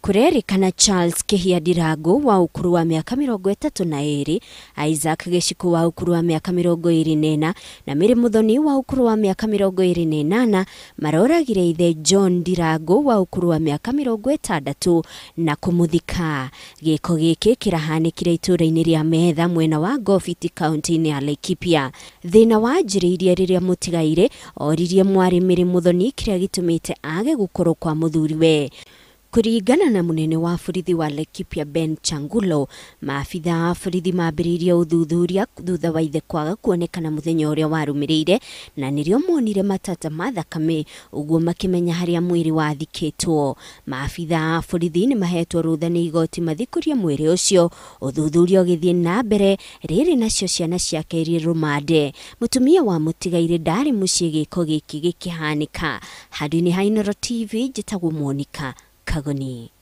kurerikana Charles Kihia dirago wa ukuru wa miaka mirongo itatu na iri Isaac Giciku wa ukuru wa miaka mirongo iri na na Mary Muthoni wa ukuru wa miaka mirongo iri na inana maroragire ithe John dirago wa ukuru wa miaka mirongo itandatu na kumuthika giko giki kirahanikire itura-ini ria metha mwena wa Gofiti kaunti-ini ya Laikipia thina wanjiriirie riria mutigaire oririe mwari Mary Muthoni kiria gitumite age gukorwo kwa muthuriwe Kũringana na mũnene wa borithi wa lekipia Ben Changulo, maabitha a borithi mambĩrĩirie ũthuthuria thutha wa ithe kwaga kuonekana mũthenya ũrĩa warũmĩrĩire na nĩrĩo monire matata ma thakame, ũguo makĩmenya harĩa mwĩrĩ wathikĩtwo. Maabitha a borithi nĩ mahetwo rũtha nĩ igoti mathikũrie mwĩrĩ ũcio, ũthuthuria ũgĩthiĩ na mbere, rĩrĩ nacio ciana ciake irĩ rũmande. Mũtumia wa mũtigairĩ ndarĩ mũciĩ gĩko gĩkĩ gĩkĩhanĩka. Handũ-inĩ ha TV, njĩtagwo monika 생각하거니